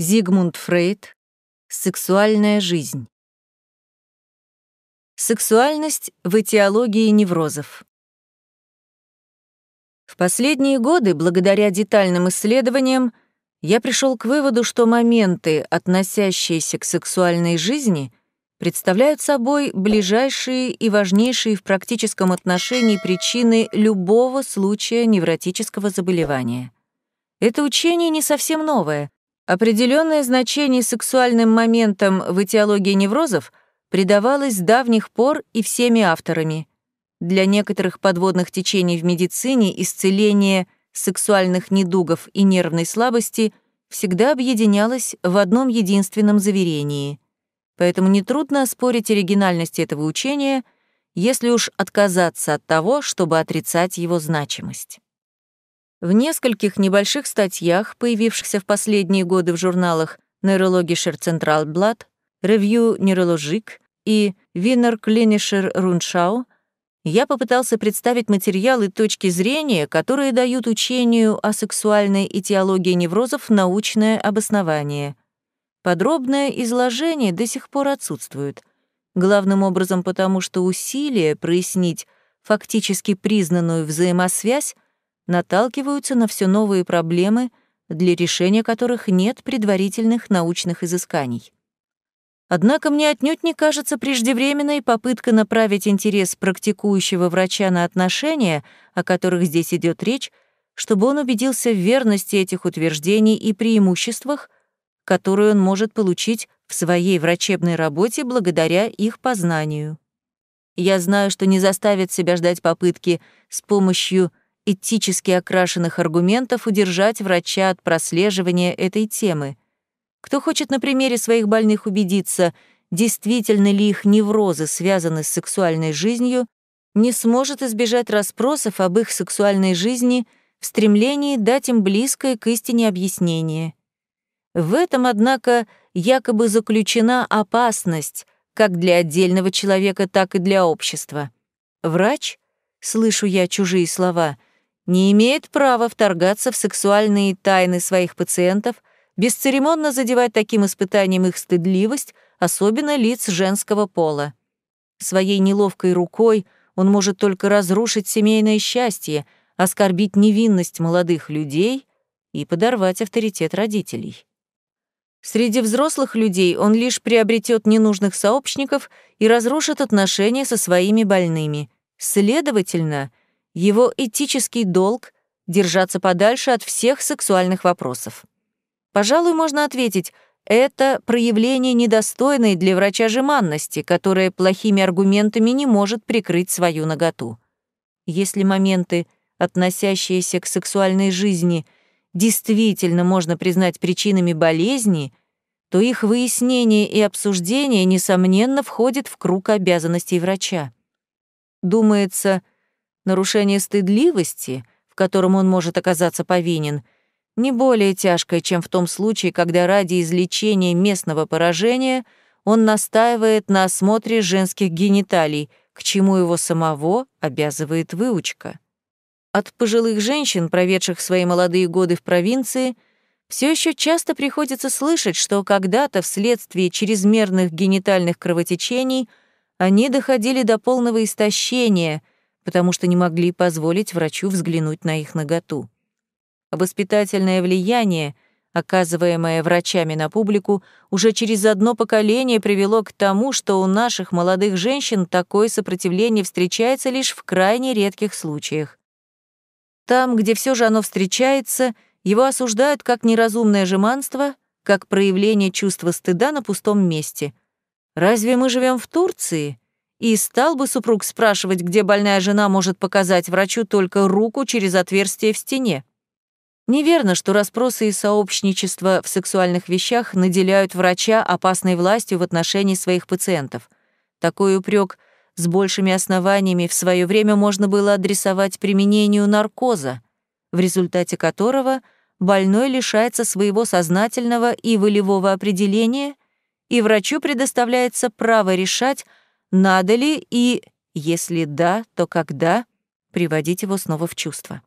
Зигмунд Фрейд. Сексуальная жизнь. Сексуальность в этиологии неврозов. В последние годы, благодаря детальным исследованиям, я пришел к выводу, что моменты, относящиеся к сексуальной жизни, представляют собой ближайшие и важнейшие в практическом отношении причины любого случая невротического заболевания. Это учение не совсем новое, Определенное значение сексуальным моментам в этиологии неврозов придавалось с давних пор и всеми авторами. Для некоторых подводных течений в медицине исцеление сексуальных недугов и нервной слабости всегда объединялось в одном единственном заверении. Поэтому нетрудно оспорить оригинальность этого учения, если уж отказаться от того, чтобы отрицать его значимость. В нескольких небольших статьях, появившихся в последние годы в журналах «Нейрологишер Централблат», «Ревью Нейроложик» и «Винер Клинишер Руншау» я попытался представить материалы точки зрения, которые дают учению о сексуальной этиологии неврозов научное обоснование. Подробное изложение до сих пор отсутствует. Главным образом потому, что усилия прояснить фактически признанную взаимосвязь наталкиваются на все новые проблемы, для решения которых нет предварительных научных изысканий. Однако мне отнюдь не кажется преждевременной попытка направить интерес практикующего врача на отношения, о которых здесь идет речь, чтобы он убедился в верности этих утверждений и преимуществах, которые он может получить в своей врачебной работе благодаря их познанию. Я знаю, что не заставит себя ждать попытки с помощью этически окрашенных аргументов удержать врача от прослеживания этой темы. Кто хочет на примере своих больных убедиться, действительно ли их неврозы связаны с сексуальной жизнью, не сможет избежать расспросов об их сексуальной жизни в стремлении дать им близкое к истине объяснение. В этом, однако, якобы заключена опасность как для отдельного человека, так и для общества. Врач, слышу я чужие слова — не имеет права вторгаться в сексуальные тайны своих пациентов, бесцеремонно задевать таким испытанием их стыдливость, особенно лиц женского пола. Своей неловкой рукой он может только разрушить семейное счастье, оскорбить невинность молодых людей и подорвать авторитет родителей. Среди взрослых людей он лишь приобретет ненужных сообщников и разрушит отношения со своими больными. Следовательно, — его этический долг — держаться подальше от всех сексуальных вопросов. Пожалуй, можно ответить, это проявление недостойной для врача жеманности, которая плохими аргументами не может прикрыть свою наготу. Если моменты, относящиеся к сексуальной жизни, действительно можно признать причинами болезни, то их выяснение и обсуждение, несомненно, входит в круг обязанностей врача. Думается, нарушение стыдливости, в котором он может оказаться повинен, не более тяжкое, чем в том случае, когда ради излечения местного поражения он настаивает на осмотре женских гениталий, к чему его самого обязывает выучка. От пожилых женщин, проведших свои молодые годы в провинции, все еще часто приходится слышать, что когда-то вследствие чрезмерных генитальных кровотечений они доходили до полного истощения, потому что не могли позволить врачу взглянуть на их наготу. Воспитательное влияние, оказываемое врачами на публику, уже через одно поколение привело к тому, что у наших молодых женщин такое сопротивление встречается лишь в крайне редких случаях. Там, где все же оно встречается, его осуждают как неразумное жеманство, как проявление чувства стыда на пустом месте. Разве мы живем в Турции? И стал бы супруг спрашивать, где больная жена может показать врачу только руку через отверстие в стене. Неверно, что расспросы и сообщничество в сексуальных вещах наделяют врача опасной властью в отношении своих пациентов. Такой упрек с большими основаниями в свое время можно было адресовать применению наркоза, в результате которого больной лишается своего сознательного и волевого определения, и врачу предоставляется право решать, надо ли и, если да, то когда приводить его снова в чувство?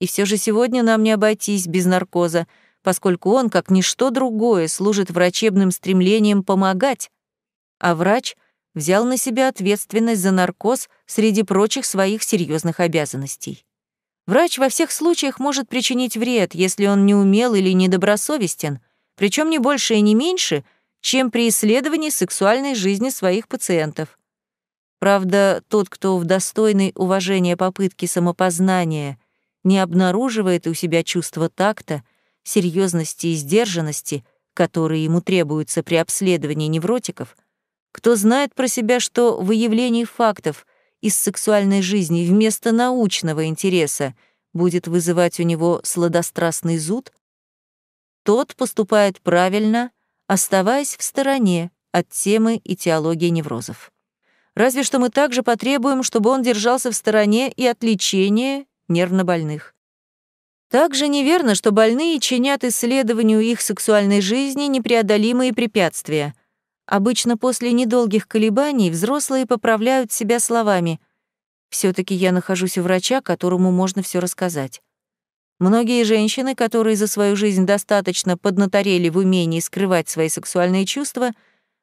И все же сегодня нам не обойтись без наркоза, поскольку он, как ничто другое, служит врачебным стремлением помогать. А врач взял на себя ответственность за наркоз среди прочих своих серьезных обязанностей. Врач во всех случаях может причинить вред, если он неумел или недобросовестен, причем не больше и не меньше — чем при исследовании сексуальной жизни своих пациентов. Правда, тот, кто в достойной уважения попытки самопознания не обнаруживает у себя чувства такта, серьезности и сдержанности, которые ему требуются при обследовании невротиков, кто знает про себя, что выявление фактов из сексуальной жизни вместо научного интереса будет вызывать у него сладострастный зуд, тот поступает правильно оставаясь в стороне от темы и теологии неврозов. Разве что мы также потребуем, чтобы он держался в стороне и от лечения нервнобольных. Также неверно, что больные чинят исследованию их сексуальной жизни непреодолимые препятствия. Обычно после недолгих колебаний взрослые поправляют себя словами все таки я нахожусь у врача, которому можно все рассказать». Многие женщины, которые за свою жизнь достаточно поднаторели в умении скрывать свои сексуальные чувства,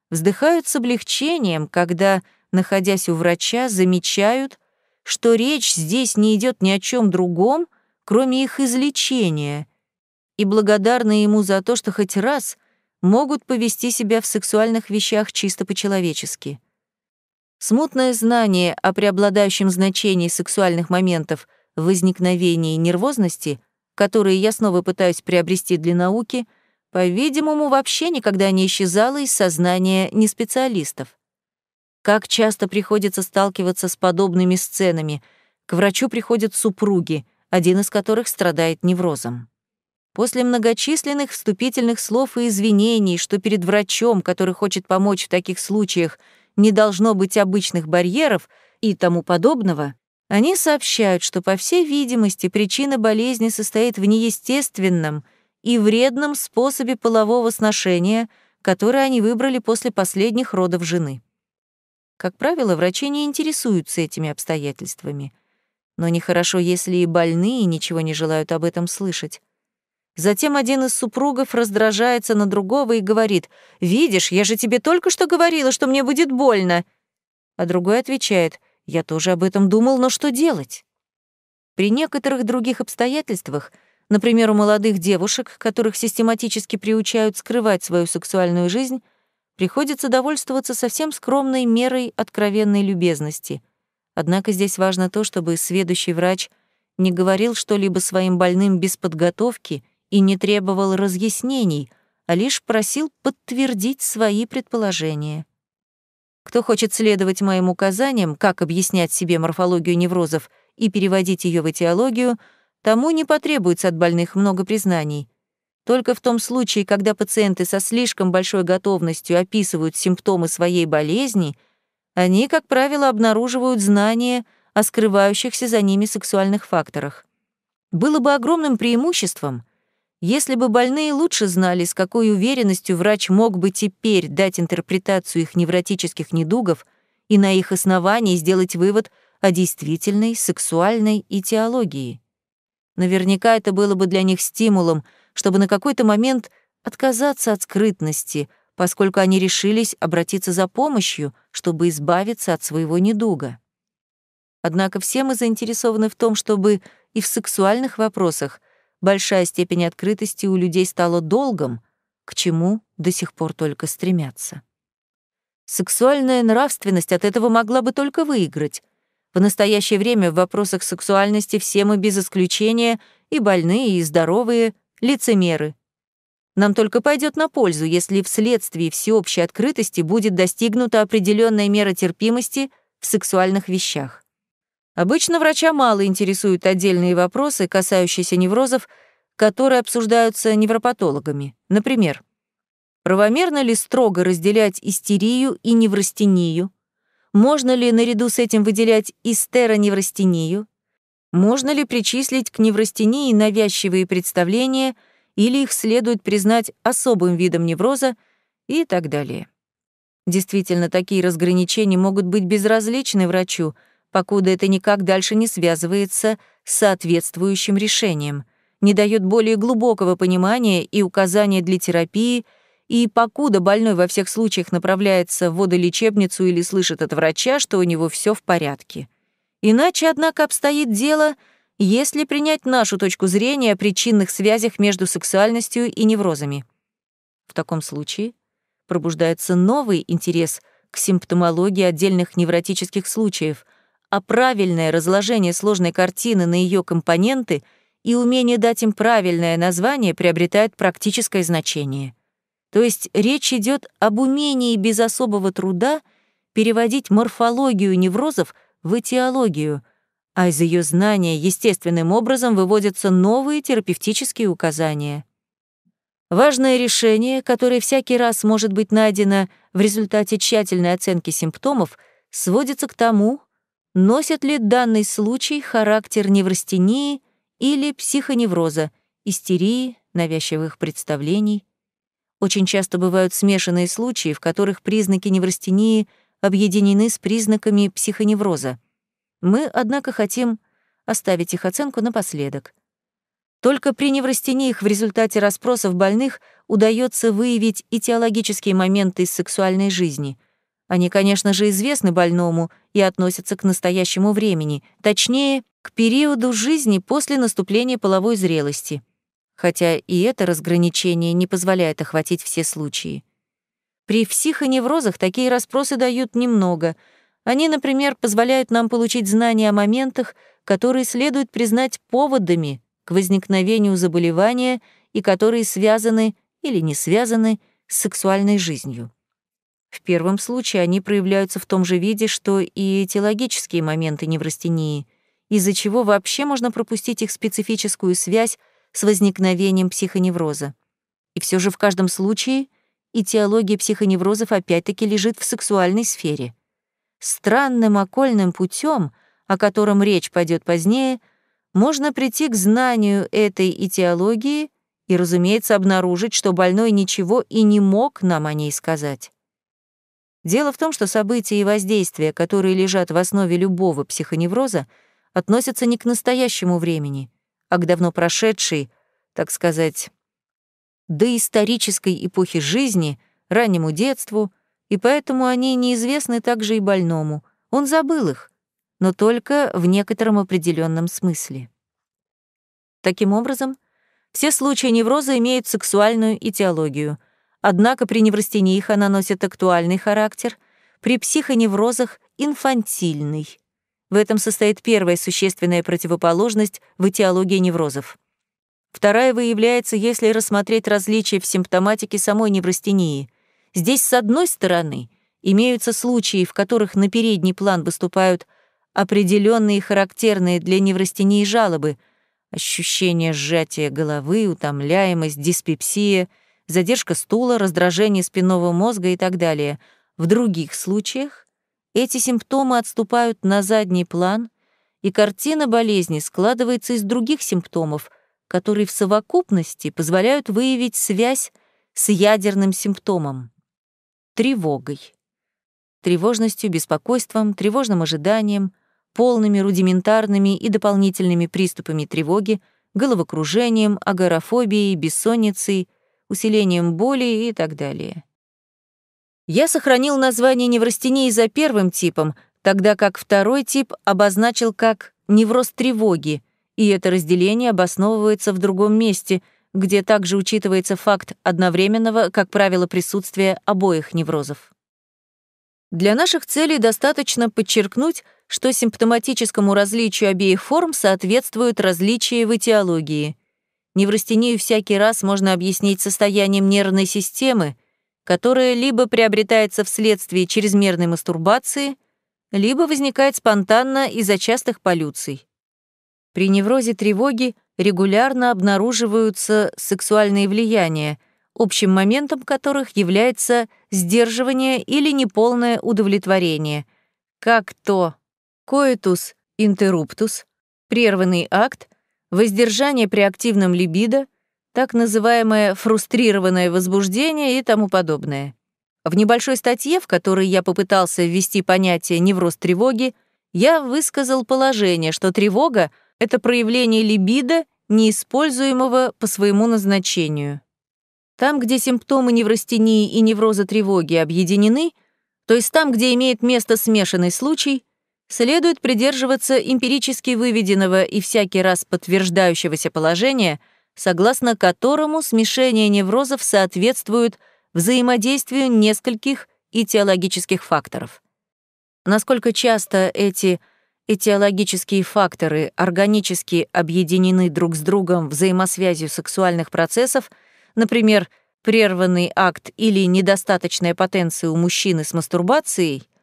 вздыхают с облегчением, когда, находясь у врача, замечают, что речь здесь не идет ни о чем другом, кроме их излечения, и благодарны ему за то, что хоть раз могут повести себя в сексуальных вещах чисто по-человечески. Смутное знание о преобладающем значении сексуальных моментов в возникновении нервозности которые я снова пытаюсь приобрести для науки, по-видимому, вообще никогда не исчезала из сознания неспециалистов. Как часто приходится сталкиваться с подобными сценами. К врачу приходят супруги, один из которых страдает неврозом. После многочисленных вступительных слов и извинений, что перед врачом, который хочет помочь в таких случаях, не должно быть обычных барьеров и тому подобного, они сообщают, что, по всей видимости, причина болезни состоит в неестественном и вредном способе полового сношения, который они выбрали после последних родов жены. Как правило, врачи не интересуются этими обстоятельствами. Но нехорошо, если и больные ничего не желают об этом слышать. Затем один из супругов раздражается на другого и говорит, «Видишь, я же тебе только что говорила, что мне будет больно». А другой отвечает, я тоже об этом думал, но что делать? При некоторых других обстоятельствах, например, у молодых девушек, которых систематически приучают скрывать свою сексуальную жизнь, приходится довольствоваться совсем скромной мерой откровенной любезности. Однако здесь важно то, чтобы сведущий врач не говорил что-либо своим больным без подготовки и не требовал разъяснений, а лишь просил подтвердить свои предположения. Кто хочет следовать моим указаниям, как объяснять себе морфологию неврозов и переводить ее в этиологию, тому не потребуется от больных много признаний. Только в том случае, когда пациенты со слишком большой готовностью описывают симптомы своей болезни, они, как правило, обнаруживают знания о скрывающихся за ними сексуальных факторах. Было бы огромным преимуществом — если бы больные лучше знали, с какой уверенностью врач мог бы теперь дать интерпретацию их невротических недугов и на их основании сделать вывод о действительной сексуальной этиологии. Наверняка это было бы для них стимулом, чтобы на какой-то момент отказаться от скрытности, поскольку они решились обратиться за помощью, чтобы избавиться от своего недуга. Однако все мы заинтересованы в том, чтобы и в сексуальных вопросах большая степень открытости у людей стала долгом, к чему до сих пор только стремятся. Сексуальная нравственность от этого могла бы только выиграть. В настоящее время в вопросах сексуальности все мы без исключения и больные, и здоровые, лицемеры. Нам только пойдет на пользу, если вследствие всеобщей открытости будет достигнута определенная мера терпимости в сексуальных вещах. Обычно врача мало интересуют отдельные вопросы, касающиеся неврозов, которые обсуждаются невропатологами. Например, правомерно ли строго разделять истерию и неврастению? Можно ли наряду с этим выделять истеро истероневрастению? Можно ли причислить к неврастении навязчивые представления или их следует признать особым видом невроза и так далее. Действительно, такие разграничения могут быть безразличны врачу — покуда это никак дальше не связывается с соответствующим решением, не дает более глубокого понимания и указания для терапии, и покуда больной во всех случаях направляется в водолечебницу или слышит от врача, что у него все в порядке. Иначе, однако, обстоит дело, если принять нашу точку зрения о причинных связях между сексуальностью и неврозами. В таком случае пробуждается новый интерес к симптомологии отдельных невротических случаев — а правильное разложение сложной картины на ее компоненты и умение дать им правильное название приобретает практическое значение. То есть речь идет об умении без особого труда переводить морфологию неврозов в этиологию, а из ее знания естественным образом выводятся новые терапевтические указания. Важное решение, которое всякий раз может быть найдено в результате тщательной оценки симптомов, сводится к тому, носит ли данный случай характер неврастении или психоневроза, истерии, навязчивых представлений. Очень часто бывают смешанные случаи, в которых признаки неврастении объединены с признаками психоневроза. Мы, однако, хотим оставить их оценку напоследок. Только при неврастениях в результате расспросов больных удается выявить и моменты из сексуальной жизни — они, конечно же, известны больному и относятся к настоящему времени, точнее, к периоду жизни после наступления половой зрелости. Хотя и это разграничение не позволяет охватить все случаи. При психоневрозах такие расспросы дают немного. Они, например, позволяют нам получить знания о моментах, которые следует признать поводами к возникновению заболевания и которые связаны или не связаны с сексуальной жизнью. В первом случае они проявляются в том же виде, что и этиологические моменты неврастении, из-за чего вообще можно пропустить их специфическую связь с возникновением психоневроза. И все же в каждом случае этиология психоневрозов опять-таки лежит в сексуальной сфере. Странным окольным путем, о котором речь пойдет позднее, можно прийти к знанию этой этиологии и, разумеется, обнаружить, что больной ничего и не мог нам о ней сказать. Дело в том, что события и воздействия, которые лежат в основе любого психоневроза, относятся не к настоящему времени, а к давно прошедшей, так сказать, доисторической эпохе жизни, раннему детству, и поэтому они неизвестны также и больному. Он забыл их, но только в некотором определенном смысле. Таким образом, все случаи невроза имеют сексуальную этиологию — Однако при неврастениях она носит актуальный характер, при психоневрозах — инфантильный. В этом состоит первая существенная противоположность в этиологии неврозов. Вторая выявляется, если рассмотреть различия в симптоматике самой неврастении. Здесь, с одной стороны, имеются случаи, в которых на передний план выступают определенные характерные для неврастении жалобы — ощущение сжатия головы, утомляемость, диспепсия — задержка стула, раздражение спинного мозга и так далее. В других случаях эти симптомы отступают на задний план, и картина болезни складывается из других симптомов, которые в совокупности позволяют выявить связь с ядерным симптомом — тревогой. Тревожностью, беспокойством, тревожным ожиданием, полными рудиментарными и дополнительными приступами тревоги, головокружением, агорафобией, бессонницей — усилением боли и так далее. Я сохранил название неврастении за первым типом, тогда как второй тип обозначил как невроз тревоги, и это разделение обосновывается в другом месте, где также учитывается факт одновременного, как правило, присутствия обоих неврозов. Для наших целей достаточно подчеркнуть, что симптоматическому различию обеих форм соответствуют различия в этиологии — Неврастению всякий раз можно объяснить состоянием нервной системы, которая либо приобретается вследствие чрезмерной мастурбации, либо возникает спонтанно из-за частых полюций. При неврозе тревоги регулярно обнаруживаются сексуальные влияния, общим моментом которых является сдерживание или неполное удовлетворение, как то коитус интерруптус, прерванный акт, воздержание при активном либидо, так называемое фрустрированное возбуждение и тому подобное. В небольшой статье, в которой я попытался ввести понятие «невроз тревоги», я высказал положение, что тревога — это проявление либидо, неиспользуемого по своему назначению. Там, где симптомы неврастении и невроза тревоги объединены, то есть там, где имеет место смешанный случай, следует придерживаться эмпирически выведенного и всякий раз подтверждающегося положения, согласно которому смешение неврозов соответствует взаимодействию нескольких этиологических факторов. Насколько часто эти этиологические факторы органически объединены друг с другом взаимосвязью сексуальных процессов, например, прерванный акт или недостаточная потенция у мужчины с мастурбацией —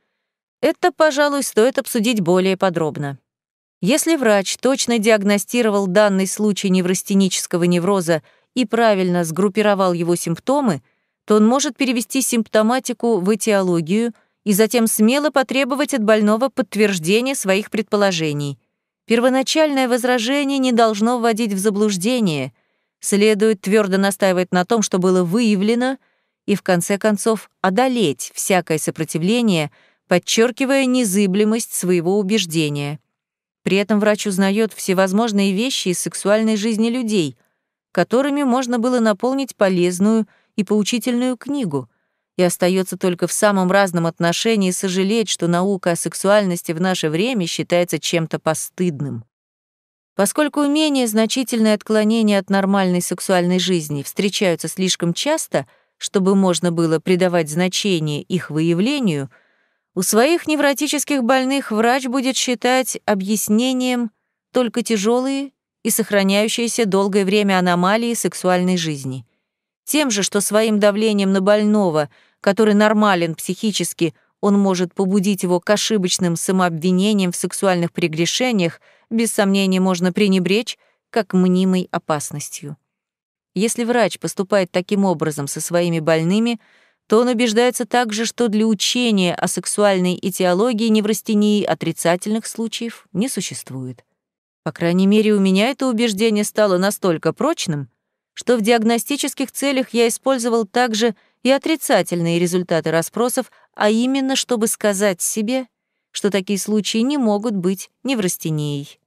это, пожалуй, стоит обсудить более подробно. Если врач точно диагностировал данный случай неврастенического невроза и правильно сгруппировал его симптомы, то он может перевести симптоматику в этиологию и затем смело потребовать от больного подтверждения своих предположений. Первоначальное возражение не должно вводить в заблуждение. Следует твердо настаивать на том, что было выявлено, и в конце концов одолеть всякое сопротивление — подчеркивая незыблемость своего убеждения. При этом врач узнает всевозможные вещи из сексуальной жизни людей, которыми можно было наполнить полезную и поучительную книгу, и остается только в самом разном отношении сожалеть, что наука о сексуальности в наше время считается чем-то постыдным. Поскольку менее значительные отклонения от нормальной сексуальной жизни встречаются слишком часто, чтобы можно было придавать значение их выявлению — у своих невротических больных врач будет считать объяснением только тяжелые и сохраняющиеся долгое время аномалии сексуальной жизни. Тем же, что своим давлением на больного, который нормален психически, он может побудить его к ошибочным самообвинениям в сексуальных прегрешениях, без сомнения можно пренебречь как мнимой опасностью. Если врач поступает таким образом со своими больными — то он убеждается также, что для учения о сексуальной этиологии неврастении отрицательных случаев не существует. По крайней мере, у меня это убеждение стало настолько прочным, что в диагностических целях я использовал также и отрицательные результаты расспросов, а именно чтобы сказать себе, что такие случаи не могут быть неврастенией.